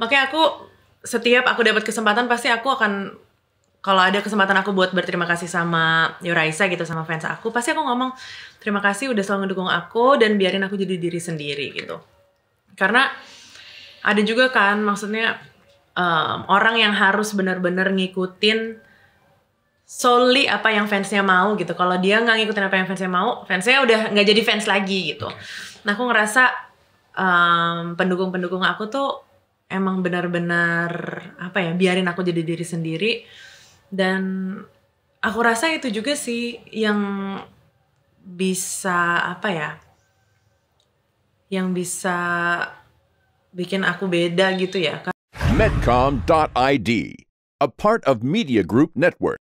makanya aku setiap aku dapat kesempatan pasti aku akan kalau ada kesempatan aku buat berterima kasih sama Yoraisa gitu sama fans aku pasti aku ngomong terima kasih udah selalu ngedukung aku dan biarin aku jadi diri sendiri gitu karena ada juga kan maksudnya um, orang yang harus benar-benar ngikutin solely apa yang fansnya mau gitu kalau dia nggak ngikutin apa yang fansnya mau fansnya udah nggak jadi fans lagi gitu nah aku ngerasa pendukung um, pendukung-pendukung aku tuh emang benar-benar apa ya biarin aku jadi diri sendiri dan aku rasa itu juga sih yang bisa apa ya yang bisa bikin aku beda gitu ya. Medcom.id, a part of Media Group Network.